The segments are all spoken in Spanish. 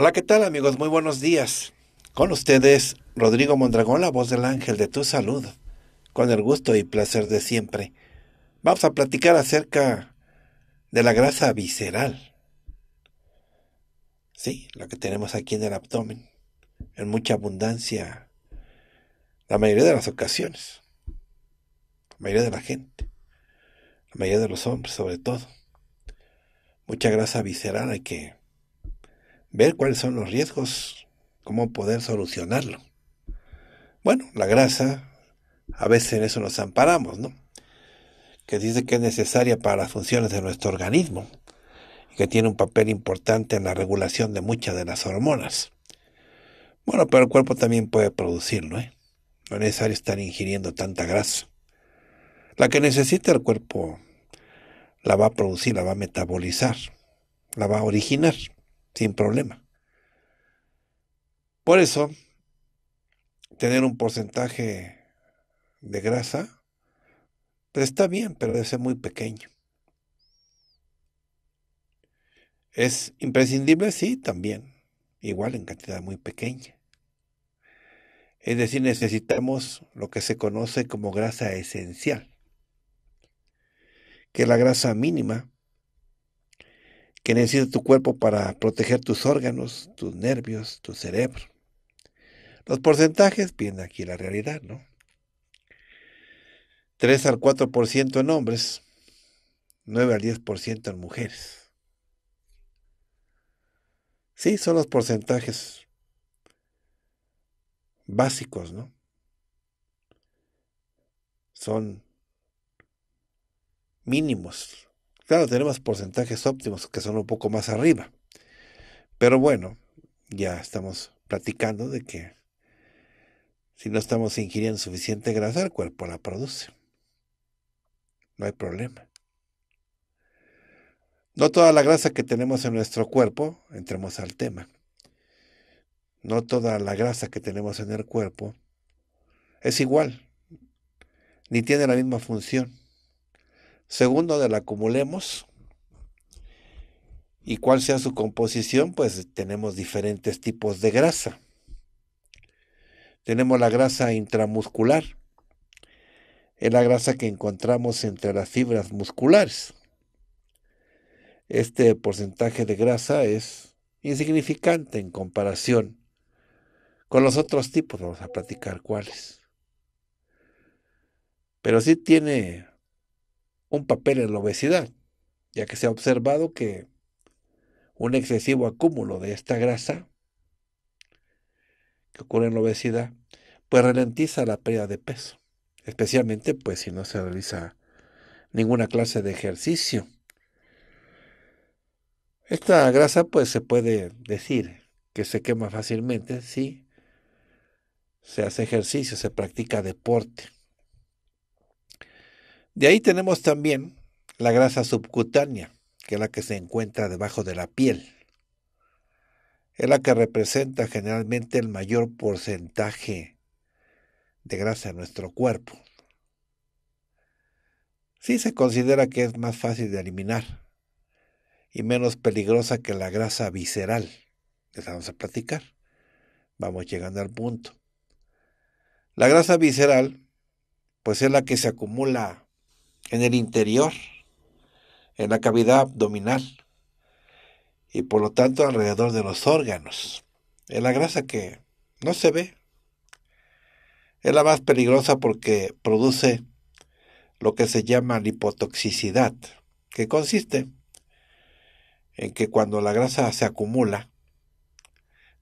Hola, ¿qué tal amigos? Muy buenos días. Con ustedes, Rodrigo Mondragón, la voz del ángel de tu salud, con el gusto y placer de siempre. Vamos a platicar acerca de la grasa visceral. Sí, la que tenemos aquí en el abdomen, en mucha abundancia, la mayoría de las ocasiones, la mayoría de la gente, la mayoría de los hombres sobre todo. Mucha grasa visceral hay que ver cuáles son los riesgos, cómo poder solucionarlo. Bueno, la grasa, a veces en eso nos amparamos, ¿no? Que dice que es necesaria para las funciones de nuestro organismo y que tiene un papel importante en la regulación de muchas de las hormonas. Bueno, pero el cuerpo también puede producirlo, ¿eh? No es necesario estar ingiriendo tanta grasa. La que necesita el cuerpo la va a producir, la va a metabolizar, la va a originar sin problema. Por eso, tener un porcentaje de grasa, pues, está bien, pero debe ser muy pequeño. ¿Es imprescindible? Sí, también. Igual en cantidad muy pequeña. Es decir, necesitamos lo que se conoce como grasa esencial, que la grasa mínima que necesita tu cuerpo para proteger tus órganos, tus nervios, tu cerebro. Los porcentajes, viene aquí la realidad, ¿no? 3 al 4% en hombres, 9 al 10% en mujeres. Sí, son los porcentajes básicos, ¿no? Son mínimos Claro, tenemos porcentajes óptimos que son un poco más arriba. Pero bueno, ya estamos platicando de que si no estamos ingiriendo suficiente grasa, el cuerpo la produce. No hay problema. No toda la grasa que tenemos en nuestro cuerpo, entremos al tema. No toda la grasa que tenemos en el cuerpo es igual, ni tiene la misma función. Segundo, de la acumulemos. Y cuál sea su composición, pues tenemos diferentes tipos de grasa. Tenemos la grasa intramuscular. Es la grasa que encontramos entre las fibras musculares. Este porcentaje de grasa es insignificante en comparación con los otros tipos. Vamos a platicar cuáles. Pero sí tiene un papel en la obesidad, ya que se ha observado que un excesivo acúmulo de esta grasa que ocurre en la obesidad, pues ralentiza la pérdida de peso, especialmente pues si no se realiza ninguna clase de ejercicio. Esta grasa pues se puede decir que se quema fácilmente si se hace ejercicio, se practica deporte. De ahí tenemos también la grasa subcutánea, que es la que se encuentra debajo de la piel. Es la que representa generalmente el mayor porcentaje de grasa en nuestro cuerpo. Sí se considera que es más fácil de eliminar y menos peligrosa que la grasa visceral. Les vamos a platicar. Vamos llegando al punto. La grasa visceral, pues es la que se acumula en el interior, en la cavidad abdominal y por lo tanto alrededor de los órganos. Es la grasa que no se ve. Es la más peligrosa porque produce lo que se llama lipotoxicidad, que consiste en que cuando la grasa se acumula,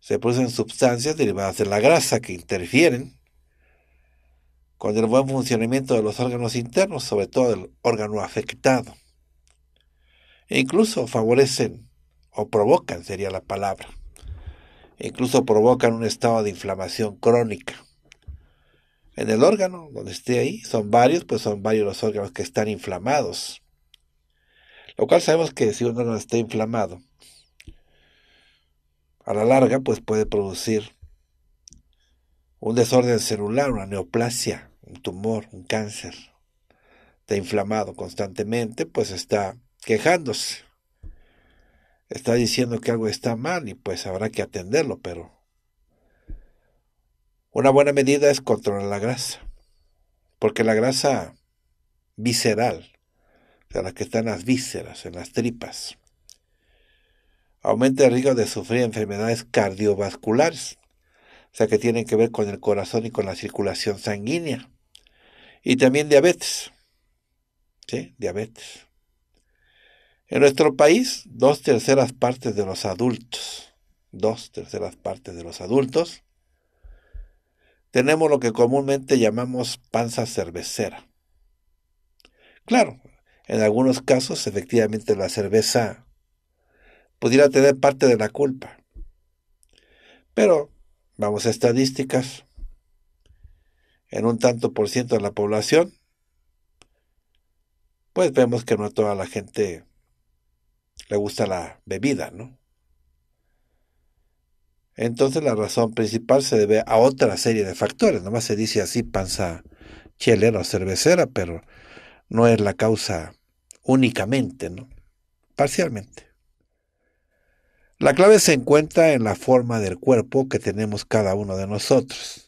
se producen sustancias derivadas de la grasa que interfieren con el buen funcionamiento de los órganos internos, sobre todo el órgano afectado. E incluso favorecen o provocan, sería la palabra. E incluso provocan un estado de inflamación crónica. En el órgano, donde esté ahí, son varios, pues son varios los órganos que están inflamados. Lo cual sabemos que si uno no está inflamado, a la larga, pues puede producir un desorden celular, una neoplasia un tumor, un cáncer, está inflamado constantemente, pues está quejándose. Está diciendo que algo está mal y pues habrá que atenderlo, pero una buena medida es controlar la grasa, porque la grasa visceral, o sea, la que está en las vísceras, en las tripas, aumenta el riesgo de sufrir enfermedades cardiovasculares, o sea, que tienen que ver con el corazón y con la circulación sanguínea y también diabetes. ¿Sí? Diabetes. En nuestro país, dos terceras partes de los adultos, dos terceras partes de los adultos, tenemos lo que comúnmente llamamos panza cervecera. Claro, en algunos casos efectivamente la cerveza pudiera tener parte de la culpa. Pero vamos a estadísticas en un tanto por ciento de la población, pues vemos que no a toda la gente le gusta la bebida, ¿no? Entonces la razón principal se debe a otra serie de factores, nomás se dice así panza chelera o cervecera, pero no es la causa únicamente, ¿no? Parcialmente. La clave se encuentra en la forma del cuerpo que tenemos cada uno de nosotros.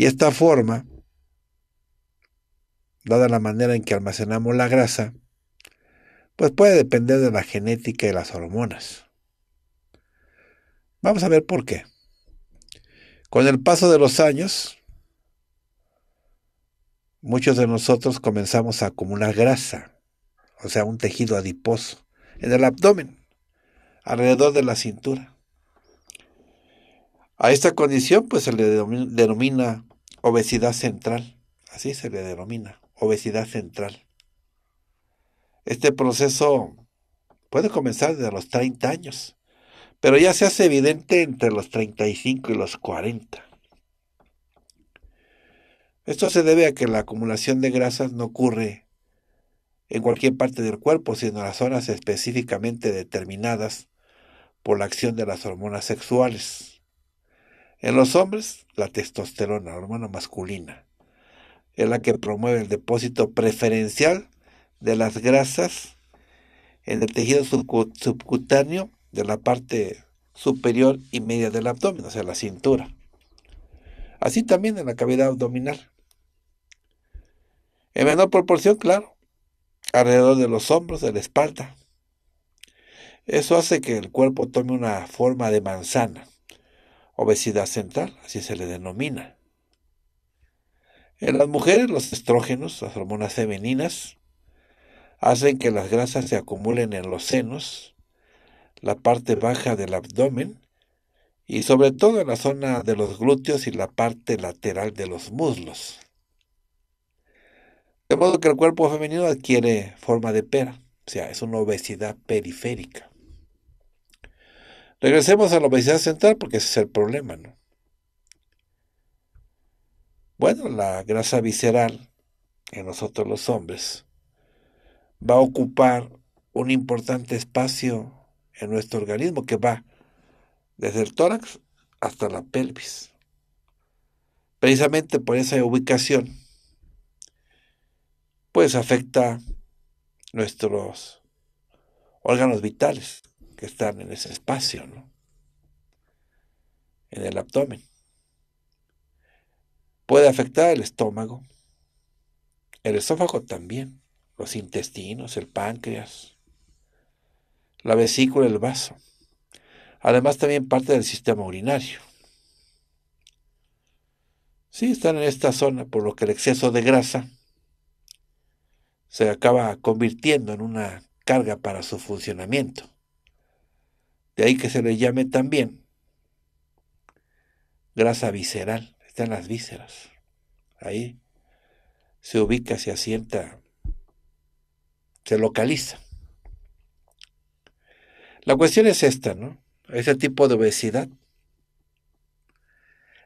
Y esta forma, dada la manera en que almacenamos la grasa, pues puede depender de la genética y las hormonas. Vamos a ver por qué. Con el paso de los años, muchos de nosotros comenzamos a acumular grasa, o sea, un tejido adiposo, en el abdomen, alrededor de la cintura. A esta condición pues se le denomina obesidad central, así se le denomina, obesidad central. Este proceso puede comenzar desde los 30 años, pero ya se hace evidente entre los 35 y los 40. Esto se debe a que la acumulación de grasas no ocurre en cualquier parte del cuerpo, sino en las zonas específicamente determinadas por la acción de las hormonas sexuales. En los hombres, la testosterona, la hormona masculina, es la que promueve el depósito preferencial de las grasas en el tejido subcutáneo de la parte superior y media del abdomen, o sea, la cintura. Así también en la cavidad abdominal. En menor proporción, claro, alrededor de los hombros, de la espalda. Eso hace que el cuerpo tome una forma de manzana obesidad central, así se le denomina. En las mujeres los estrógenos, las hormonas femeninas, hacen que las grasas se acumulen en los senos, la parte baja del abdomen y sobre todo en la zona de los glúteos y la parte lateral de los muslos. De modo que el cuerpo femenino adquiere forma de pera, o sea, es una obesidad periférica. Regresemos a la obesidad central porque ese es el problema, ¿no? Bueno, la grasa visceral en nosotros los hombres va a ocupar un importante espacio en nuestro organismo que va desde el tórax hasta la pelvis. Precisamente por esa ubicación, pues afecta nuestros órganos vitales, que están en ese espacio, ¿no? en el abdomen. Puede afectar el estómago, el esófago también, los intestinos, el páncreas, la vesícula, el vaso. Además también parte del sistema urinario. Sí, están en esta zona, por lo que el exceso de grasa se acaba convirtiendo en una carga para su funcionamiento. De ahí que se le llame también grasa visceral. Están las vísceras. Ahí se ubica, se asienta, se localiza. La cuestión es esta, ¿no? Ese tipo de obesidad.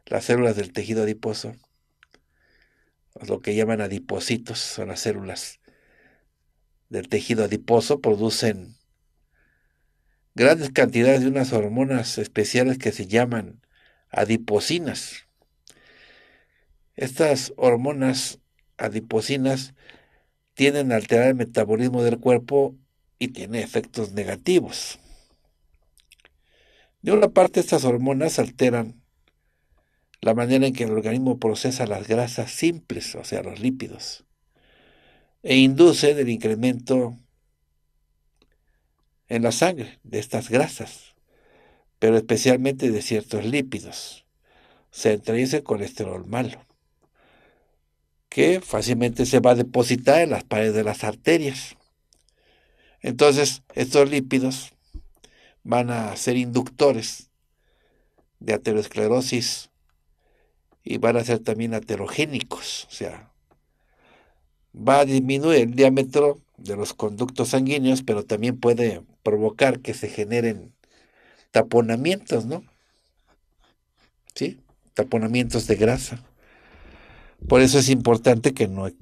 Las células del tejido adiposo, lo que llaman adipocitos, son las células del tejido adiposo, producen grandes cantidades de unas hormonas especiales que se llaman adipocinas. Estas hormonas adipocinas tienden a alterar el metabolismo del cuerpo y tiene efectos negativos. De una parte, estas hormonas alteran la manera en que el organismo procesa las grasas simples, o sea, los lípidos, e inducen el incremento en la sangre de estas grasas, pero especialmente de ciertos lípidos. Se entre el colesterol malo, que fácilmente se va a depositar en las paredes de las arterias. Entonces, estos lípidos van a ser inductores de aterosclerosis y van a ser también aterogénicos, o sea, va a disminuir el diámetro de los conductos sanguíneos, pero también puede provocar que se generen taponamientos, ¿no? ¿Sí? Taponamientos de grasa. Por eso es importante que no e-,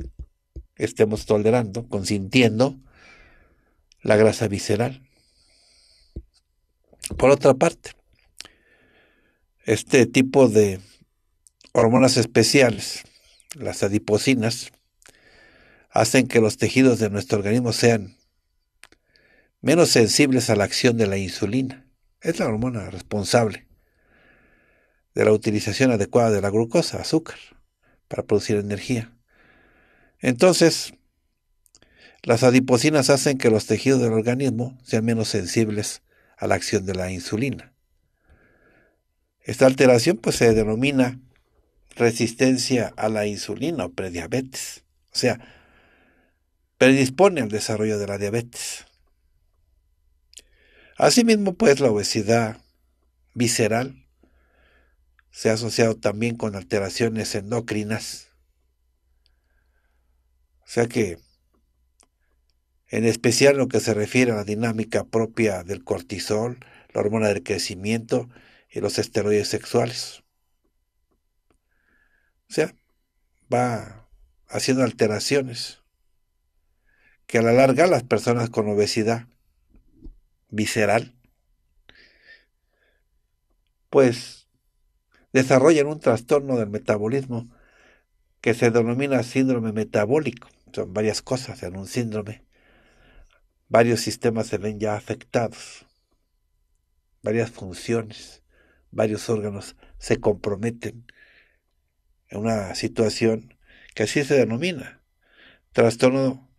estemos tolerando, consintiendo la grasa visceral. Por otra parte, este tipo de hormonas especiales, las adipocinas, hacen que los tejidos de nuestro organismo sean menos sensibles a la acción de la insulina. Es la hormona responsable de la utilización adecuada de la glucosa, azúcar, para producir energía. Entonces, las adipocinas hacen que los tejidos del organismo sean menos sensibles a la acción de la insulina. Esta alteración pues, se denomina resistencia a la insulina o prediabetes. O sea, predispone al desarrollo de la diabetes. Asimismo, pues, la obesidad visceral se ha asociado también con alteraciones endocrinas. O sea que, en especial lo que se refiere a la dinámica propia del cortisol, la hormona del crecimiento y los esteroides sexuales. O sea, va haciendo alteraciones que a la larga las personas con obesidad visceral, pues desarrollan un trastorno del metabolismo que se denomina síndrome metabólico. Son varias cosas en un síndrome. Varios sistemas se ven ya afectados, varias funciones, varios órganos se comprometen en una situación que así se denomina, trastorno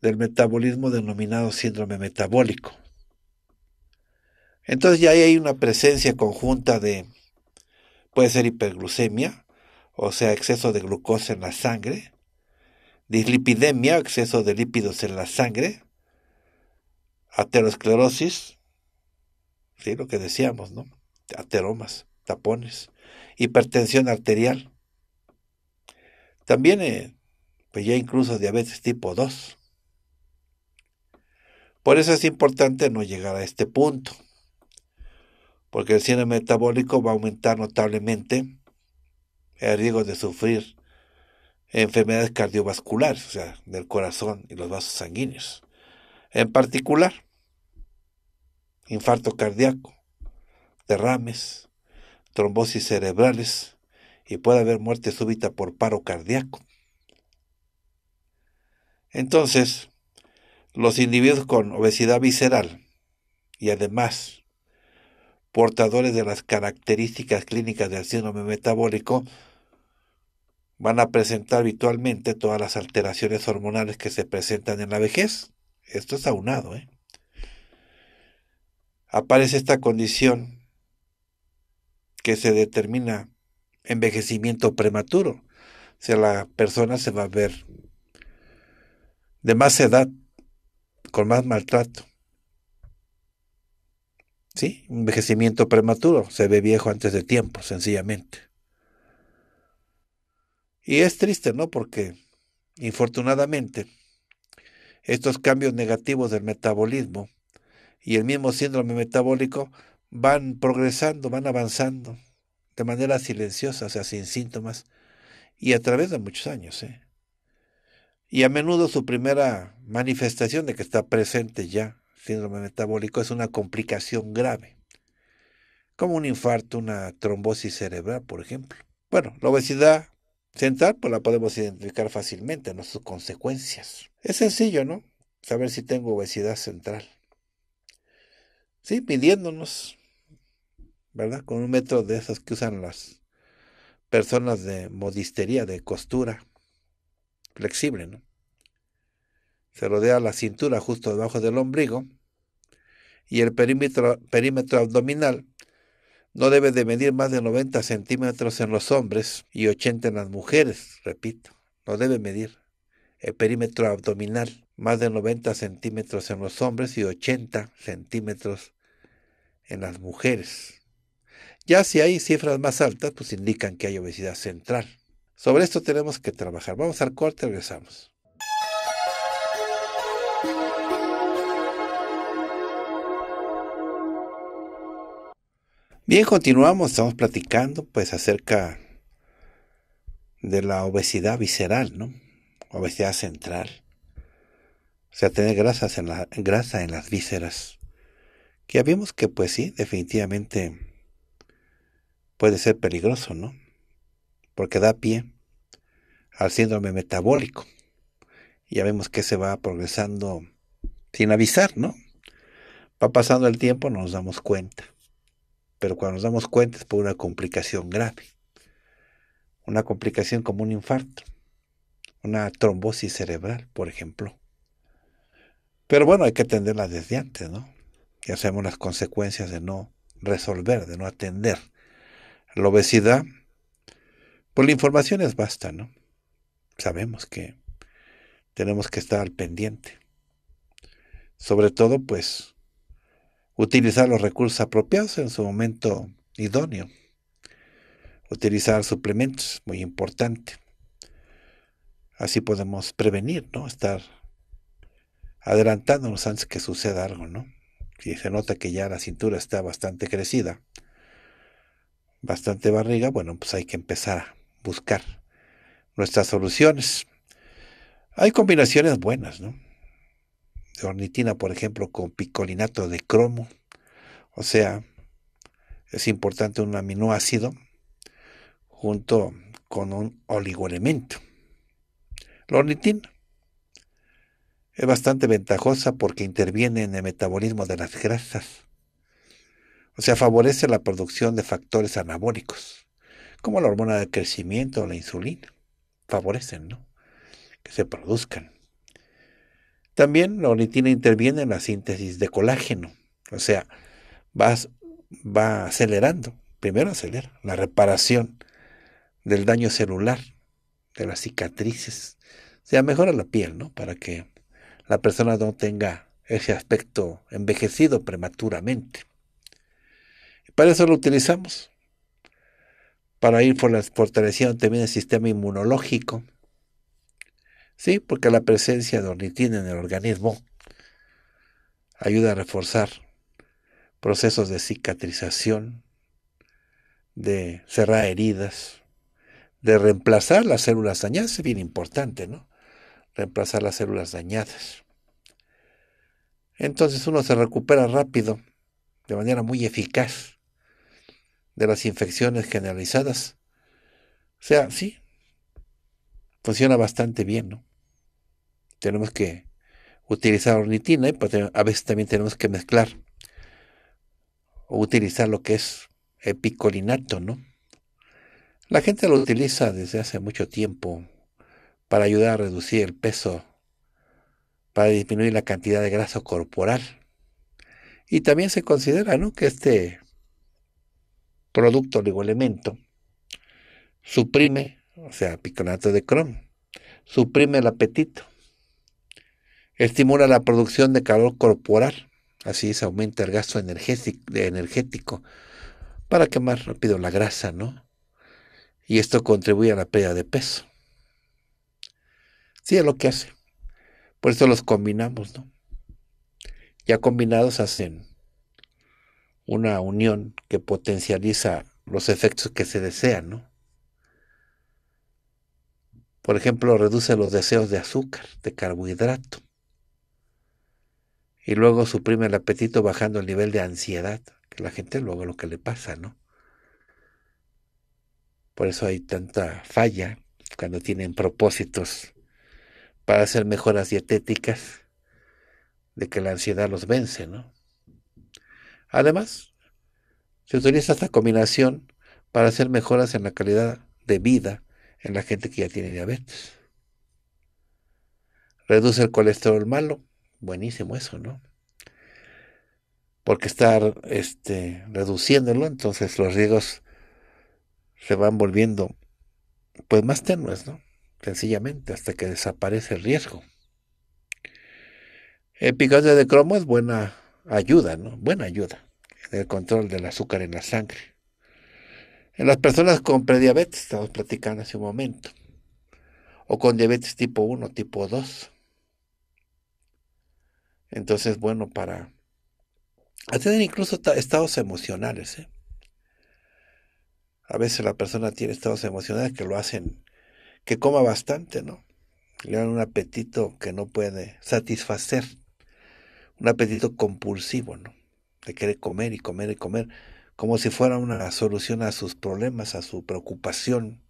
del metabolismo denominado síndrome metabólico. Entonces ya hay una presencia conjunta de, puede ser hiperglucemia, o sea, exceso de glucosa en la sangre, dislipidemia, exceso de lípidos en la sangre, aterosclerosis, ¿sí? lo que decíamos, ¿no? Ateromas, tapones, hipertensión arterial. También, eh, pues ya incluso diabetes tipo 2. Por eso es importante no llegar a este punto porque el síndrome metabólico va a aumentar notablemente el riesgo de sufrir enfermedades cardiovasculares, o sea, del corazón y los vasos sanguíneos. En particular, infarto cardíaco, derrames, trombosis cerebrales y puede haber muerte súbita por paro cardíaco. Entonces, los individuos con obesidad visceral y además portadores de las características clínicas del síndrome metabólico van a presentar habitualmente todas las alteraciones hormonales que se presentan en la vejez. Esto es aunado. ¿eh? Aparece esta condición que se determina envejecimiento prematuro. O sea, la persona se va a ver de más edad, con más maltrato. ¿sí? Envejecimiento prematuro, se ve viejo antes de tiempo, sencillamente. Y es triste, ¿no? Porque, infortunadamente, estos cambios negativos del metabolismo y el mismo síndrome metabólico van progresando, van avanzando de manera silenciosa, o sea, sin síntomas, y a través de muchos años. ¿eh? Y a menudo su primera manifestación de que está presente ya síndrome metabólico es una complicación grave, como un infarto, una trombosis cerebral, por ejemplo. Bueno, la obesidad central pues la podemos identificar fácilmente, ¿no? Sus consecuencias. Es sencillo, ¿no? Saber si tengo obesidad central. Sí, midiéndonos, ¿verdad? Con un metro de esos que usan las personas de modistería, de costura flexible, ¿no? se rodea la cintura justo debajo del ombligo y el perímetro, abdominal no debe de medir más de 90 centímetros en los hombres y 80 en las mujeres, repito, no debe medir el perímetro abdominal más de 90 centímetros en los hombres y 80 centímetros en las mujeres. Ya si hay cifras más altas, pues indican que hay obesidad central. Sobre esto tenemos que trabajar. Vamos al corte, regresamos. Bien, continuamos, estamos platicando pues acerca de la obesidad visceral, ¿no? Obesidad central. O sea, tener grasas en grasa en las vísceras. Que ya vimos que pues sí, definitivamente puede ser peligroso, ¿no? Porque da pie al síndrome metabólico. Ya vemos que se va progresando sin avisar, ¿no? Va pasando el tiempo, no nos damos cuenta pero cuando nos damos cuenta es por una complicación grave, una complicación como un infarto, una trombosis cerebral, por ejemplo. Pero bueno, hay que atenderla desde antes, ¿no? Ya sabemos las consecuencias de no resolver, de no atender. La obesidad, pues la información es basta, ¿no? Sabemos que tenemos que estar al pendiente. Sobre todo, pues, utilizar los recursos apropiados en su momento idóneo, utilizar suplementos, muy importante. Así podemos prevenir, ¿no? Estar adelantándonos antes que suceda algo, ¿no? Si se nota que ya la cintura está bastante crecida, bastante barriga, bueno, pues hay que empezar a buscar nuestras soluciones. Hay combinaciones buenas, ¿no? de ornitina, por ejemplo, con picolinato de cromo. O sea, es importante un aminoácido junto con un oligoelemento. La ornitina es bastante ventajosa porque interviene en el metabolismo de las grasas. O sea, favorece la producción de factores anabólicos, como la hormona de crecimiento o la insulina. Favorecen, ¿no? Que se produzcan. También la ornitina interviene en la síntesis de colágeno, o sea, va acelerando, primero acelera la reparación del daño celular, de las cicatrices, o sea, mejora la piel, ¿no? Para que la persona no tenga ese aspecto envejecido prematuramente. para eso lo utilizamos, para ir fortaleciendo también el sistema inmunológico, Sí, porque la presencia de ornitina en el organismo ayuda a reforzar procesos de cicatrización, de cerrar heridas, de reemplazar las células dañadas, es bien importante, ¿no? Reemplazar las células dañadas. Entonces uno se recupera rápido, de manera muy eficaz, de las infecciones generalizadas. O sea, sí, funciona bastante bien, ¿no? tenemos que utilizar ornitina y ¿eh? a veces también tenemos que mezclar o utilizar lo que es epicolinato, ¿no? La gente lo utiliza desde hace mucho tiempo para ayudar a reducir el peso, para disminuir la cantidad de grasa corporal. Y también se considera ¿no? que este producto elemento suprime, o sea, piconato de cromo, suprime el apetito Estimula la producción de calor corporal, así se aumenta el gasto energético para quemar rápido la grasa, ¿no? Y esto contribuye a la pérdida de peso. Sí, es lo que hace. Por eso los combinamos, ¿no? Ya combinados hacen una unión que potencializa los efectos que se desean, ¿no? Por ejemplo, reduce los deseos de azúcar, de carbohidrato y luego suprime el apetito bajando el nivel de ansiedad, que la gente luego lo que le pasa, ¿no? Por eso hay tanta falla cuando tienen propósitos para hacer mejoras dietéticas, de que la ansiedad los vence, ¿no? Además, se utiliza esta combinación para hacer mejoras en la calidad de vida en la gente que ya tiene diabetes. Reduce el colesterol malo, Buenísimo eso, ¿no? Porque estar este, reduciéndolo, entonces los riesgos se van volviendo pues más tenues, ¿no? Sencillamente, hasta que desaparece el riesgo. El de cromo es buena ayuda, ¿no? Buena ayuda en el control del azúcar en la sangre. En las personas con prediabetes, estamos platicando hace un momento, o con diabetes tipo 1, tipo 2, entonces, bueno, para tener incluso estados emocionales. ¿eh? A veces la persona tiene estados emocionales que lo hacen que coma bastante, ¿no? Le dan un apetito que no puede satisfacer, un apetito compulsivo, ¿no? De querer comer y comer y comer, como si fuera una solución a sus problemas, a su preocupación.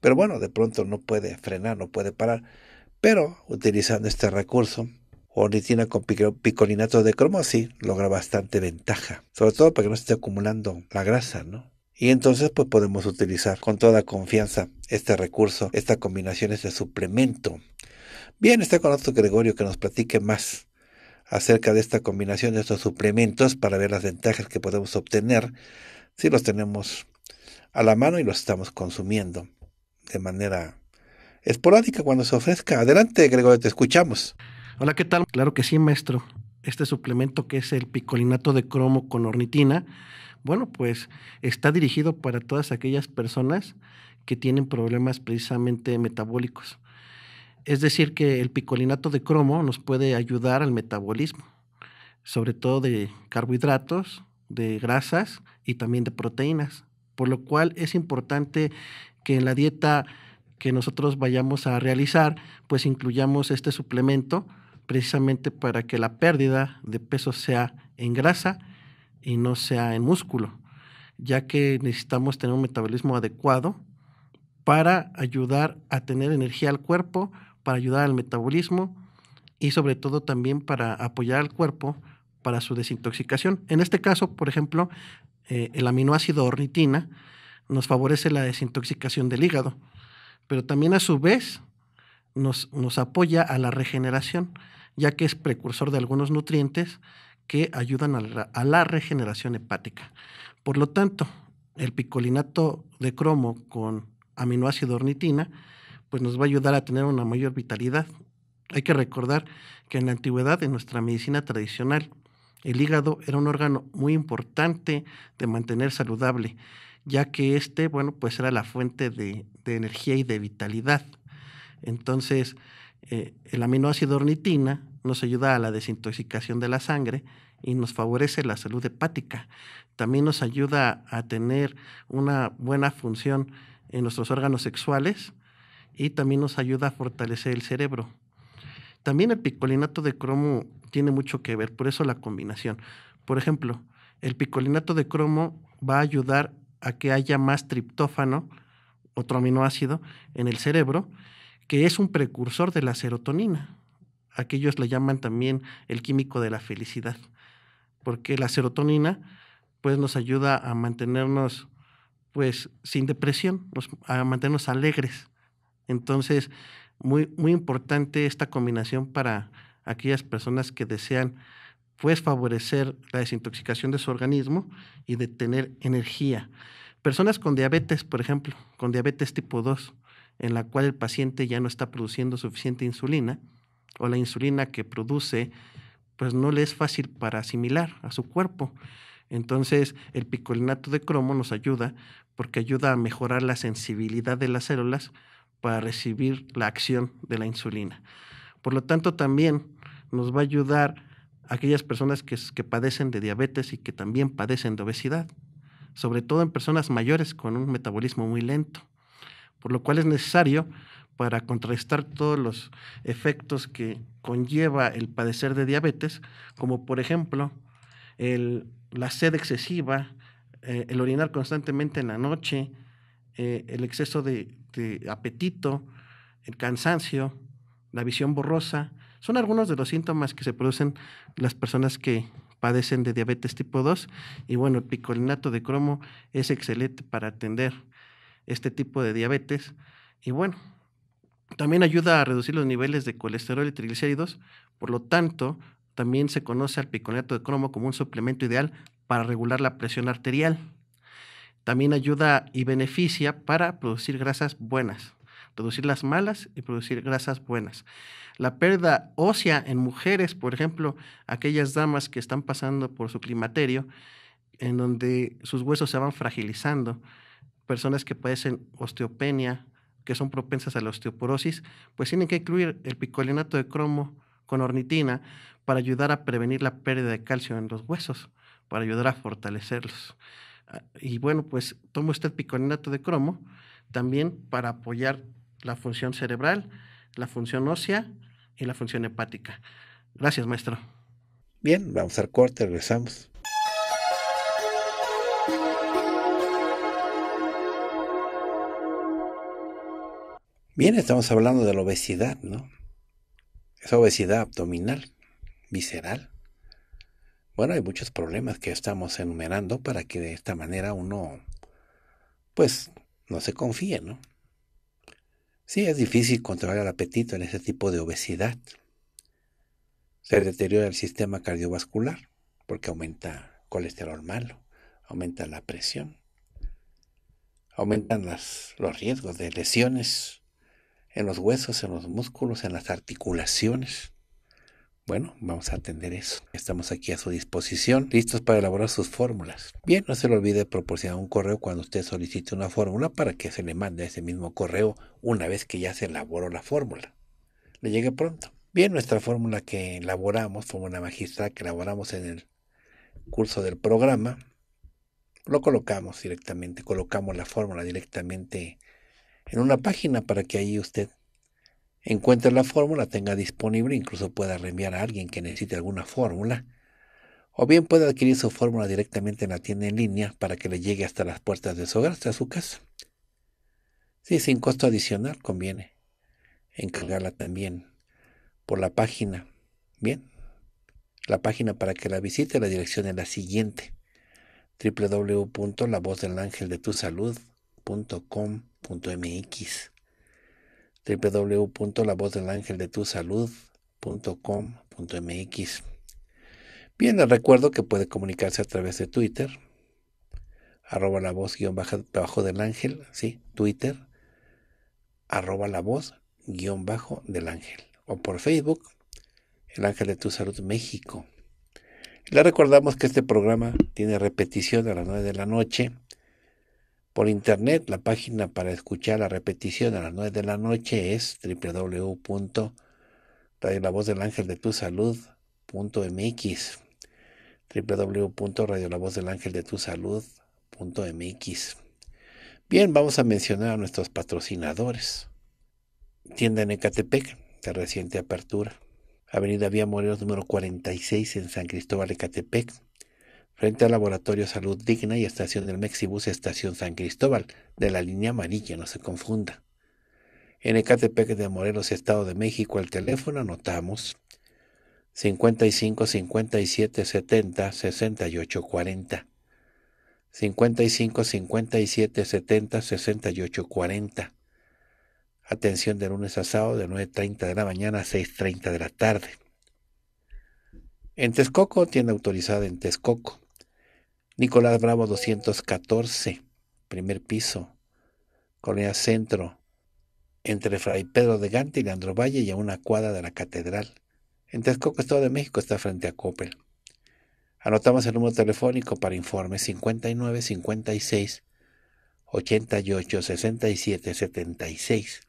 Pero bueno, de pronto no puede frenar, no puede parar. Pero utilizando este recurso, ornitina con picolinato de cromo, sí, logra bastante ventaja. Sobre todo para que no se esté acumulando la grasa, ¿no? Y entonces pues podemos utilizar con toda confianza este recurso, esta combinación de este suplemento. Bien, está con nosotros Gregorio que nos platique más acerca de esta combinación de estos suplementos para ver las ventajas que podemos obtener si los tenemos a la mano y los estamos consumiendo de manera esporádica cuando se ofrezca. Adelante, Gregorio, te escuchamos. Hola, ¿qué tal? Claro que sí, maestro. Este suplemento que es el picolinato de cromo con ornitina, bueno, pues está dirigido para todas aquellas personas que tienen problemas precisamente metabólicos. Es decir, que el picolinato de cromo nos puede ayudar al metabolismo, sobre todo de carbohidratos, de grasas y también de proteínas, por lo cual es importante que en la dieta que nosotros vayamos a realizar, pues incluyamos este suplemento precisamente para que la pérdida de peso sea en grasa y no sea en músculo, ya que necesitamos tener un metabolismo adecuado para ayudar a tener energía al cuerpo, para ayudar al metabolismo y sobre todo también para apoyar al cuerpo para su desintoxicación. En este caso, por ejemplo, eh, el aminoácido ornitina nos favorece la desintoxicación del hígado, pero también a su vez nos, apoya a la regeneración, ya que es precursor de algunos nutrientes que ayudan a la, regeneración hepática. Por lo tanto, el picolinato de cromo con aminoácido ornitina, pues nos va a ayudar a tener una mayor vitalidad. Hay que recordar que en la antigüedad, en nuestra medicina tradicional, el hígado era un órgano muy importante de mantener saludable, ya que este, bueno, pues era la fuente de energía y de vitalidad. Entonces, eh, el aminoácido ornitina nos ayuda a la desintoxicación de la sangre y nos favorece la salud hepática. También nos ayuda a tener una buena función en nuestros órganos sexuales y también nos ayuda a fortalecer el cerebro. También el picolinato de cromo tiene mucho que ver, por eso la combinación. Por ejemplo, el picolinato de cromo va a ayudar a que haya más triptófano, otro aminoácido, en el cerebro que es un precursor de la serotonina. Aquellos le llaman también el químico de la felicidad, porque la serotonina pues nos ayuda a mantenernos pues sin depresión, a mantenernos alegres. Entonces, muy, muy importante esta combinación para aquellas personas que desean pues favorecer la desintoxicación de su organismo y de tener energía. Personas con diabetes, por ejemplo, con diabetes tipo 2, en la cual el paciente ya no está produciendo suficiente insulina o la insulina que produce pues no le es fácil para asimilar a su cuerpo. Entonces, el picolinato de cromo nos ayuda porque ayuda a mejorar la sensibilidad de las células para recibir la acción de la insulina. Por lo tanto, también nos va a ayudar a aquellas personas que, que padecen de diabetes y que también padecen de obesidad, sobre todo en personas mayores con un metabolismo muy lento por lo cual es necesario para contrarrestar todos los efectos que conlleva el padecer de diabetes, como por ejemplo la sed excesiva, eh, el orinar constantemente en la noche, eh, el exceso de, de apetito, el cansancio, la visión borrosa, son algunos de los síntomas que se producen las personas que padecen de diabetes tipo 2 y bueno, el picolinato de cromo es excelente para atender este tipo de diabetes. Y bueno, también ayuda a reducir los niveles de colesterol y triglicéridos, por lo tanto, también se conoce al piconato de cromo como un suplemento ideal para regular la presión arterial. También ayuda y beneficia para producir grasas buenas, reducir las malas y producir grasas buenas. La pérdida ósea en mujeres, por ejemplo, aquellas damas que están pasando por su climaterio, en donde sus huesos se van fragilizando, personas que padecen osteopenia, que son propensas a la osteoporosis, pues tienen que incluir el picolinato de cromo con ornitina para ayudar a prevenir la pérdida de calcio en los huesos, para ayudar a fortalecerlos. Ah, y bueno, pues toma usted picolinato de cromo también para apoyar la función cerebral, la función ósea y la función hepática. Gracias, maestro. Bien, vamos al corte, regresamos. Bien, estamos hablando de la obesidad, ¿no? Esa obesidad abdominal, visceral. Bueno, hay muchos problemas que estamos enumerando para que de esta manera uno, pues, no se confíe, ¿no? Sí, es difícil controlar el apetito en ese tipo de obesidad. Se deteriora el sistema cardiovascular porque aumenta colesterol malo, aumenta la presión, aumentan los riesgos de lesiones en los huesos, en los músculos, en las articulaciones. Bueno, vamos a atender eso. Estamos aquí a su disposición, listos para elaborar sus fórmulas. Bien, no se le olvide proporcionar un correo cuando usted solicite una fórmula para que se le mande ese mismo correo una vez que ya se elaboró la fórmula. Le llegue pronto. Bien, nuestra fórmula que elaboramos, fórmula magistral que elaboramos en el curso del programa, lo colocamos directamente, colocamos la fórmula directamente en una página para que ahí usted encuentre la fórmula, tenga disponible, incluso pueda reenviar a alguien que necesite alguna fórmula. O bien puede adquirir su fórmula directamente en la tienda en línea para que le llegue hasta las puertas de su hogar, hasta su casa. Sí, sin costo adicional conviene encargarla también por la página. Bien, la página para que la visite, la dirección es la siguiente: salud www.lavozdelangeldetusalud.com.mx www.lavozdelangeldetusalud.com.mx Bien, les recuerdo que puede comunicarse a través de Twitter, arroba la voz guión bajo del ángel, sí, Twitter, arroba la voz guión bajo del ángel, o por Facebook, el ángel de tu salud México. Le recordamos que este programa tiene repetición a las 9 de la noche por internet. La página para escuchar la repetición a las 9 de la noche es www.radiolavozdelangeldetusalud.mx www.radiolavozdelangeldetusalud.mx Bien, vamos a mencionar a nuestros patrocinadores. Tienda en Ecatepec, de reciente apertura. Avenida Vía Morelos número 46 en San Cristóbal, Ecatepec frente al Laboratorio Salud Digna y estación del Mexibus Estación San Cristóbal, de la línea amarilla, no se confunda. En Ecatepec de Morelos, Estado de México, el teléfono anotamos 55 57 70 68 40. 55 57 70 68 40. Atención de lunes a sábado de 9.30 de la mañana a 6.30 de la tarde. En Texcoco, tienda autorizada en Texcoco. Nicolás Bravo 214, primer piso, Colonia Centro, entre Fray Pedro de Gante y Leandro Valle y a una cuadra de la Catedral. En Texcoco, Estado de México, está frente a Coppel. Anotamos el número telefónico para informes 59 56 88 67 76.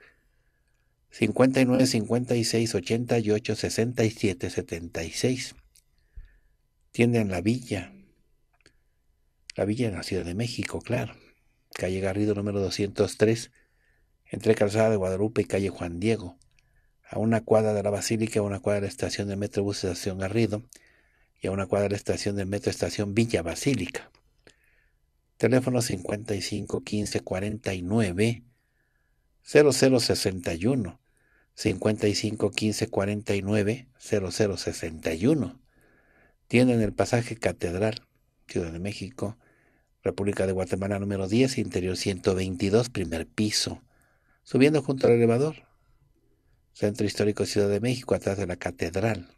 59 56 88 67 76. Tienden la villa la villa en la Ciudad de México, claro. Calle Garrido número 203, entre Calzada de Guadalupe y Calle Juan Diego, a una cuadra de la Basílica, a una cuadra de la estación de Metrobús Estación Garrido y a una cuadra de la estación de Metro Estación Villa Basílica. Teléfono 55 15 49 0061 55 15 49 0061 Tienen el pasaje Catedral, Ciudad de México República de Guatemala número 10, interior 122, primer piso. Subiendo junto al elevador. Centro Histórico Ciudad de México, atrás de la Catedral.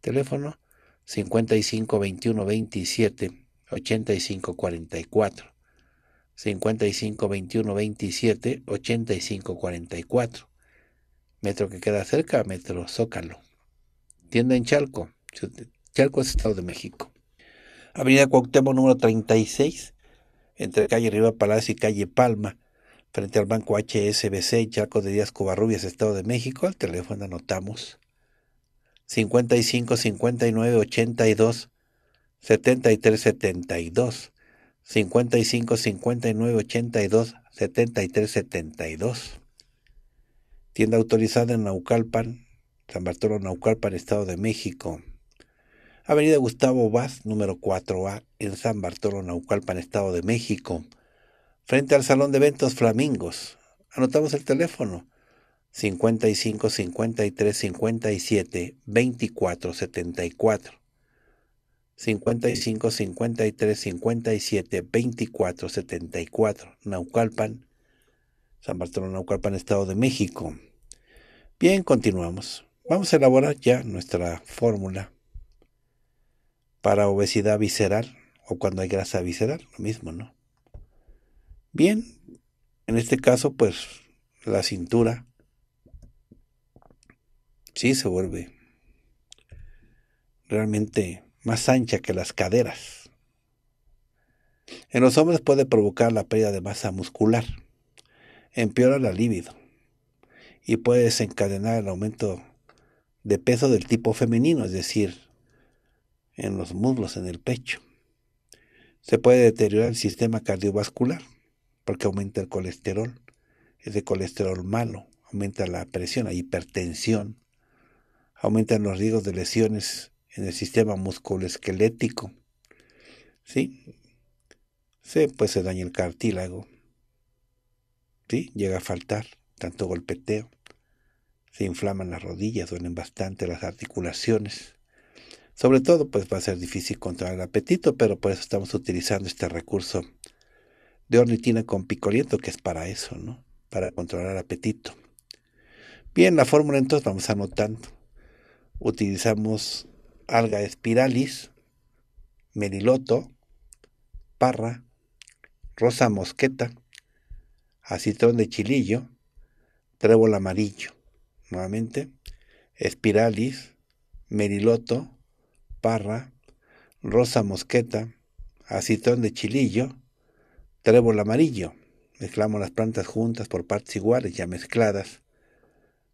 Teléfono 55 21 27 85 27 Metro que queda cerca, Metro Zócalo. Tienda en Chalco, Chalco es Estado de México. Avenida Cuauhtémoc número 36, entre calle Riva Palacio y calle Palma, frente al Banco HSBC, Chaco de Díaz Cubarrubias, Estado de México. Al teléfono anotamos 55 59 82 73 72. 55 59 82 73 72. Tienda autorizada en Naucalpan, San Bartolo Naucalpan, Estado de México. Avenida Gustavo Vaz, número 4A, en San Bartolo, Naucalpan, Estado de México, frente al Salón de Eventos Flamingos. Anotamos el teléfono 55 53 57 24 74. 55 53 57 24 74, Naucalpan, San Bartolo, Naucalpan, Estado de México. Bien, continuamos. Vamos a elaborar ya nuestra fórmula para obesidad visceral o cuando hay grasa visceral, lo mismo, ¿no? Bien, en este caso, pues la cintura sí se vuelve realmente más ancha que las caderas. En los hombres puede provocar la pérdida de masa muscular, empeora la libido y puede desencadenar el aumento de peso del tipo femenino, es decir, en los muslos, en el pecho. Se puede deteriorar el sistema cardiovascular porque aumenta el colesterol. Ese colesterol malo aumenta la presión, la hipertensión. Aumentan los riesgos de lesiones en el sistema musculoesquelético. ¿Sí? Se, pues se daña el cartílago. ¿Sí? Llega a faltar tanto golpeteo. Se inflaman las rodillas, duelen bastante las articulaciones. Sobre todo, pues va a ser difícil controlar el apetito, pero por eso estamos utilizando este recurso de ornitina con picoliento, que es para eso, ¿no? Para controlar el apetito. Bien, la fórmula entonces vamos anotando. Utilizamos alga espiralis, meriloto, parra, rosa mosqueta, acitrón de chilillo, trébol amarillo. Nuevamente, espiralis, meriloto, Parra, Rosa Mosqueta, Acitón de Chilillo, Trébol Amarillo. Mezclamos las plantas juntas por partes iguales, ya mezcladas.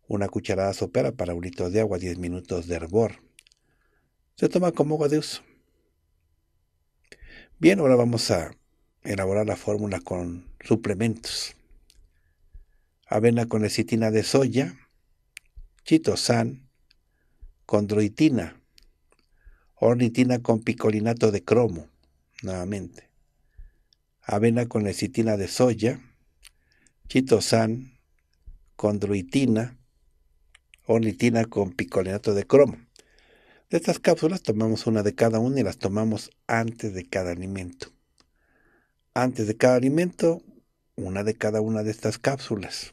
Una cucharada sopera para un litro de agua, 10 minutos de hervor. Se toma como agua de uso. Bien, ahora vamos a elaborar la fórmula con suplementos. Avena con lecitina de soya, chitosan, condroitina, ornitina con picolinato de cromo, nuevamente, avena con lecitina de soya, chitosan con ornitina con picolinato de cromo. De estas cápsulas tomamos una de cada una y las tomamos antes de cada alimento. Antes de cada alimento, una de cada una de estas cápsulas.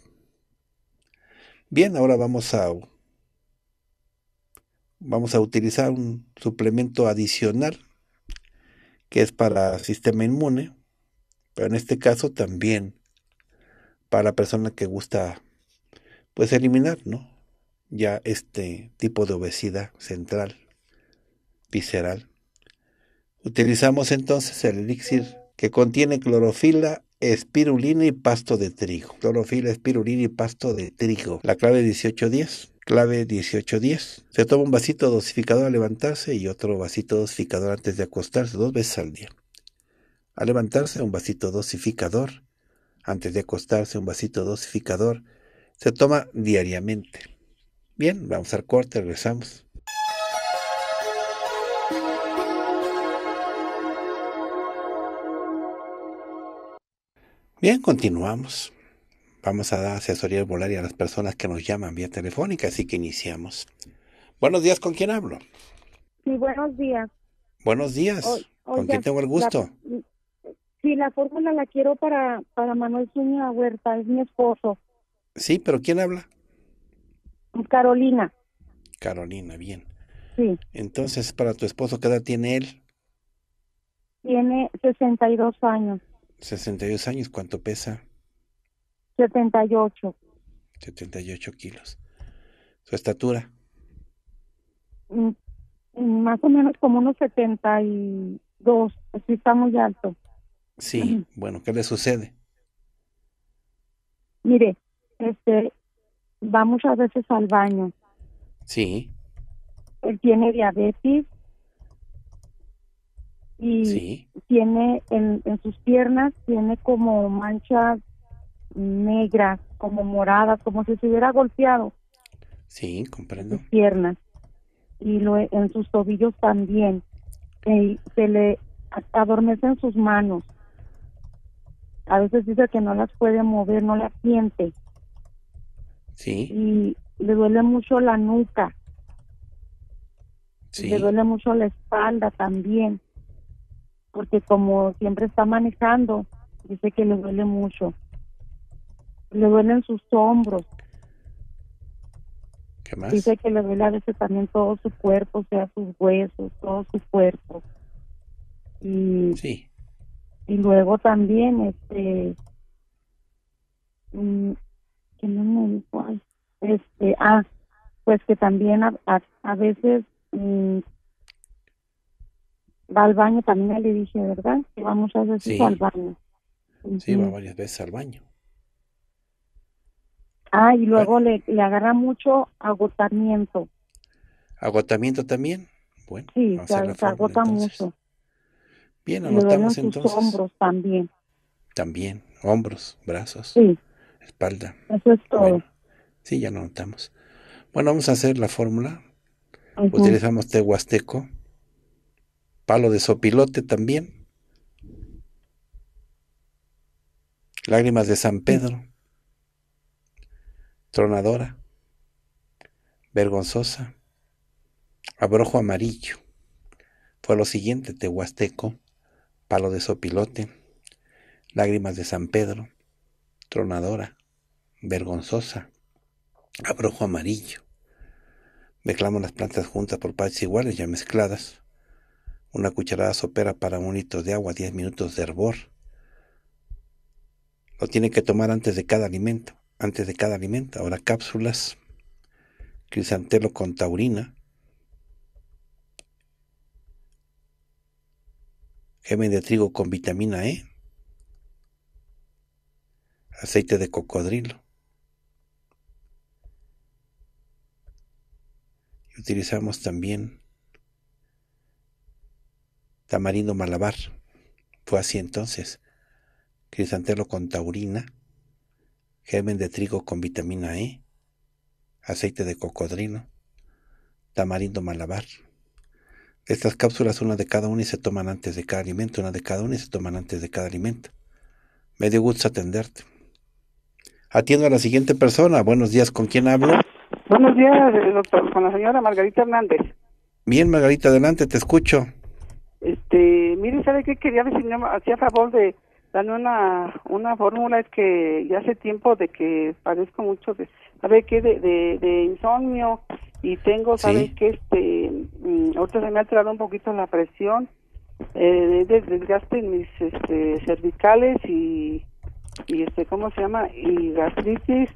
Bien, ahora vamos a vamos a utilizar un suplemento adicional que es para sistema inmune, pero en este caso también para la persona que gusta pues eliminar, Ya este tipo de obesidad central, visceral. Utilizamos entonces el elixir que contiene clorofila, espirulina y pasto de trigo. Clorofila, espirulina y pasto de trigo. La clave 1810. Clave 1810. Se toma un vasito dosificador al levantarse y otro vasito dosificador antes de acostarse dos veces al día. Al levantarse un vasito dosificador, antes de acostarse un vasito dosificador, se toma diariamente. Bien, vamos al corte, regresamos. Bien, continuamos. Vamos a dar asesoría volaria a las personas que nos llaman vía telefónica, así que iniciamos. Buenos días, ¿con quién hablo? Sí, buenos días. Buenos días. ¿Con quién tengo el gusto? sí, la fórmula la quiero para, para Manuel Zúñiga Huerta, es mi esposo. Sí, pero ¿quién habla? Carolina. Carolina, bien. Sí. Entonces, para tu esposo, ¿qué edad tiene él? Tiene 62 años. 62 años, ¿cuánto pesa? 78. 78 kilos. ¿Su estatura? Mm, más o menos como unos 72, así está muy alto. Sí, bueno, ¿qué le sucede? Mire, este, va muchas veces al baño. Sí. Él tiene diabetes y tiene en, en sus piernas, tiene como manchas negras, como moradas, como si se hubiera golpeado. Sí, comprendo. Sus piernas y lo, en sus tobillos también. se le adormecen sus manos. A veces dice que no las puede mover, no las siente. Sí. Y le duele mucho la nuca. Sí. Le duele mucho la espalda también. Porque como siempre está manejando, dice que le duele mucho le duelen sus hombros. Dice que le duele a veces también todo su cuerpo, o sea, sus huesos, todo su cuerpo. Y, sí. Y luego también, este, mm, este, ah, pues que también a, veces mm, va al baño, también le dije, ¿verdad? Que vamos a veces al baño. Sí, va varias veces al baño. Ah, y luego ah. le, agarra mucho agotamiento. ¿Agotamiento también? Bueno, sí, se, agota mucho. Bien, anotamos entonces. Sus hombros también. También, hombros, brazos, espalda. Eso es todo. sí, ya lo anotamos. Bueno, vamos a hacer la fórmula. Utilizamos pues, tehuasteco, palo de sopilote también, lágrimas de San Pedro, tronadora, vergonzosa, abrojo amarillo. Fue lo siguiente, Tehuasteco, palo de sopilote, lágrimas de San Pedro, tronadora, vergonzosa, abrojo amarillo. Mezclamos las plantas juntas por partes iguales ya mezcladas. Una cucharada sopera para un litro de agua, 10 minutos de hervor. Lo tiene que tomar antes de cada alimento antes de cada alimento. Ahora cápsulas, crisantelo con taurina, Gemel de trigo con vitamina E, aceite de cocodrilo. utilizamos también tamarindo malabar. Fue así entonces, crisantelo con taurina germen de trigo con vitamina E, aceite de cocodrino, tamarindo malabar. Estas cápsulas, una de cada una y se toman antes de cada alimento, una de cada una y se toman antes de cada alimento. Me dio gusto atenderte. Atiendo a la siguiente persona. Buenos días, ¿con quién hablo? Buenos días, eh, doctor, con la señora Margarita Hernández. Bien, Margarita, adelante, te escucho. Este, mire, ¿sabe qué? Quería decir? hacía favor de Dame una, una fórmula, es que ya hace tiempo de que padezco mucho de, ¿sabe De, de, insomnio y tengo, ¿sabes que qué? Este, mm, otro se me ha alterado un poquito la presión, eh, desgaste en mis este, cervicales y, este, ¿cómo se llama? Y gastritis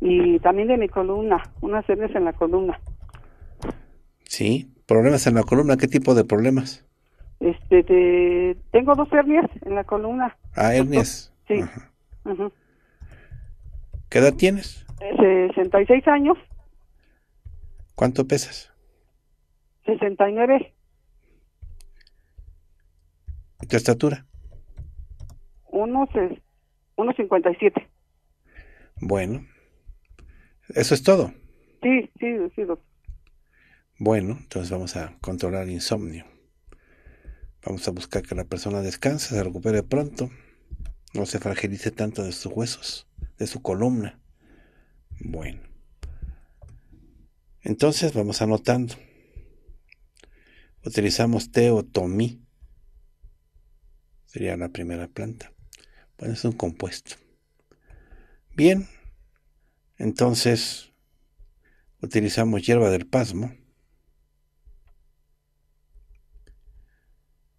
y también de mi columna, unas hernias en la columna. Sí, problemas en la columna, ¿qué tipo de problemas? Este, tengo dos hernias en la columna. Ah, hernias. Sí. ¿Qué edad tienes? 66 años. ¿Cuánto pesas? 69. ¿Tu estatura? Unos, Bueno, ¿eso es todo? Sí, sí, sí. Doctor. Bueno, entonces vamos a controlar el insomnio. Vamos a buscar que la persona descanse, se recupere pronto, no se fragilice tanto de sus huesos, de su columna. Bueno. Entonces vamos anotando. Utilizamos teotomí. Sería la primera planta. Bueno, es un compuesto. Bien. Entonces utilizamos hierba del pasmo.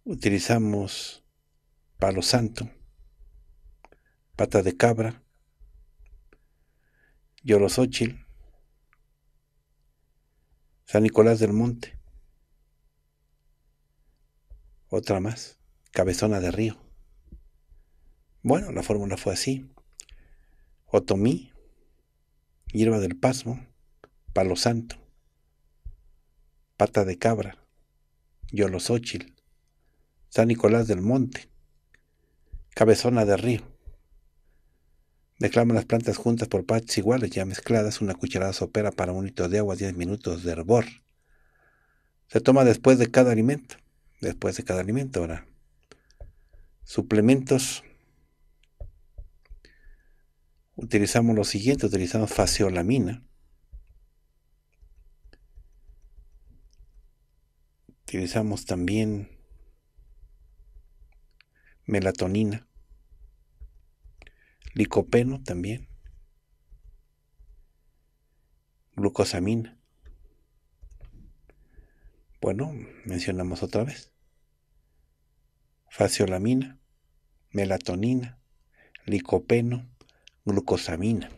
utilizamos palo santo, pata de cabra, Yolosóchil, San Nicolás del Monte, otra más, cabezona de río. Bueno, la fórmula fue así. Otomí, hierba del pasmo, palo santo, pata de cabra, yolosóchil, San Nicolás del Monte, Cabezona de Río. Declama las plantas juntas por partes iguales, ya mezcladas, una cucharada sopera para un litro de agua, 10 minutos de hervor. Se toma después de cada alimento, después de cada alimento ahora. Suplementos. Utilizamos lo siguiente, utilizamos faseolamina. Utilizamos también melatonina, licopeno también, glucosamina. Bueno, mencionamos otra vez. Faciolamina, melatonina, licopeno, glucosamina.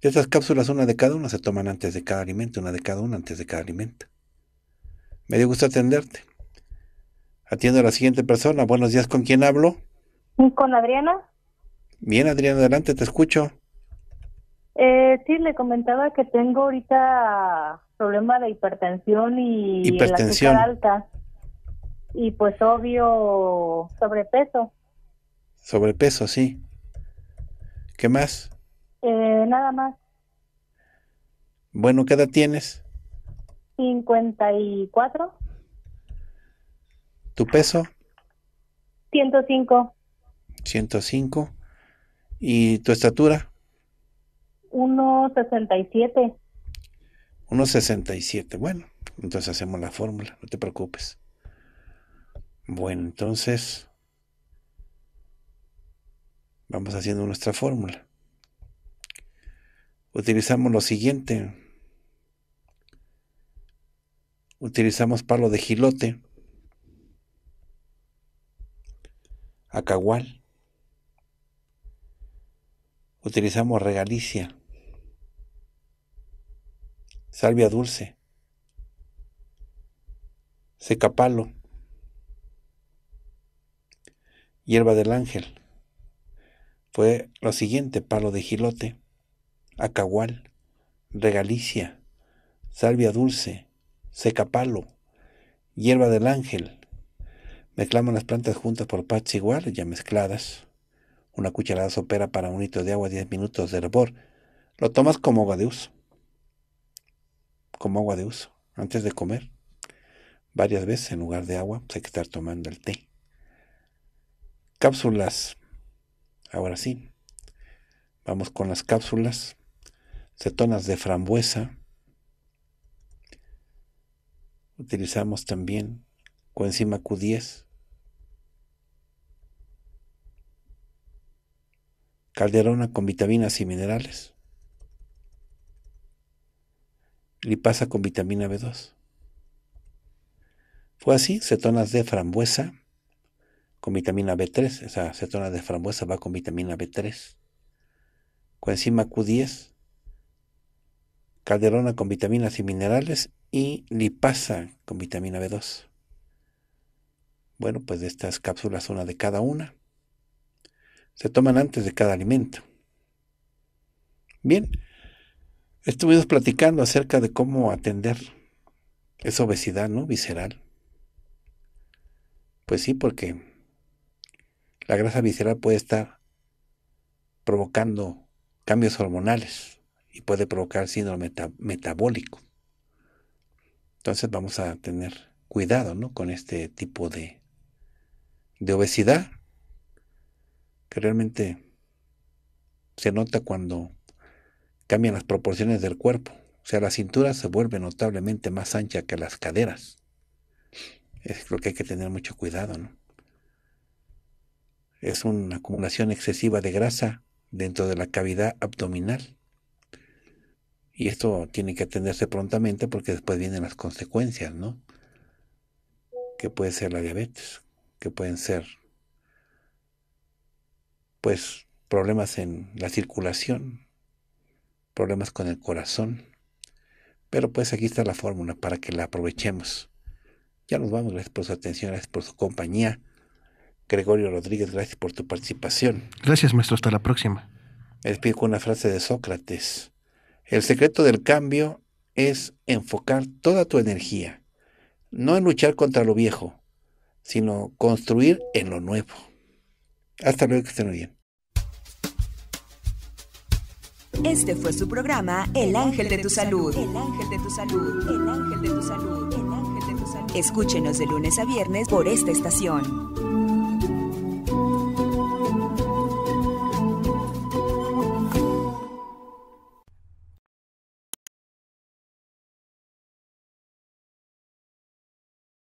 Estas cápsulas, una de cada una, se toman antes de cada alimento, una de cada una antes de cada alimento. Me dio gusto atenderte. Atiendo a la siguiente persona. Buenos días, ¿con quién hablo? Con Adriana. Bien, Adriana, adelante, te escucho. Eh, sí, le comentaba que tengo ahorita problema de hipertensión y hipertensión alta. Y pues obvio sobrepeso. Sobrepeso, sí. ¿Qué más? Eh, nada más. Bueno, ¿qué edad tienes? 54. ¿Tu peso? 105. 105. ¿Y tu estatura? 1,67. 1,67. Bueno, entonces hacemos la fórmula, no te preocupes. Bueno, entonces vamos haciendo nuestra fórmula. Utilizamos lo siguiente. Utilizamos palo de gilote Acahual Utilizamos regalicia, salvia dulce, secapalo, hierba del ángel. Fue lo siguiente, palo de gilote, acahual, regalicia, salvia dulce, secapalo, hierba del ángel, Mezclamos las plantas juntas por partes igual, ya mezcladas. Una cucharada sopera para un litro de agua, 10 minutos de hervor. Lo tomas como agua de uso. Como agua de uso, antes de comer. Varias veces en lugar de agua, pues hay que estar tomando el té. Cápsulas. Ahora sí. Vamos con las cápsulas. Cetonas de frambuesa. Utilizamos también coenzima Q10 Calderona con vitaminas y minerales. Lipasa con vitamina B2. Fue así, cetonas de frambuesa con vitamina B3. Esa cetona de frambuesa va con vitamina B3. Coenzima Q10. Calderona con vitaminas y minerales. Y lipasa con vitamina B2. Bueno, pues de estas cápsulas, una de cada una se toman antes de cada alimento. Bien, estuvimos platicando acerca de cómo atender esa obesidad, ¿no? Visceral. Pues sí, porque la grasa visceral puede estar provocando cambios hormonales y puede provocar síndrome metabólico. Entonces vamos a tener cuidado ¿no? con este tipo de, de obesidad realmente se nota cuando cambian las proporciones del cuerpo. O sea, la cintura se vuelve notablemente más ancha que las caderas. Es lo que hay que tener mucho cuidado, ¿no? Es una acumulación excesiva de grasa dentro de la cavidad abdominal. Y esto tiene que atenderse prontamente porque después vienen las consecuencias, ¿no? Que puede ser la diabetes, que pueden ser pues problemas en la circulación, problemas con el corazón. Pero pues aquí está la fórmula para que la aprovechemos. Ya nos vamos, gracias por su atención, gracias por su compañía. Gregorio Rodríguez, gracias por tu participación. Gracias, maestro, hasta la próxima. Me una frase de Sócrates. El secreto del cambio es enfocar toda tu energía, no en luchar contra lo viejo, sino construir en lo nuevo. Hasta luego, que estén bien. Este fue su programa El Ángel de tu Salud. El Ángel de tu Salud. El Ángel de tu Salud. El Ángel de tu Salud. Escúchenos de lunes a viernes por esta estación.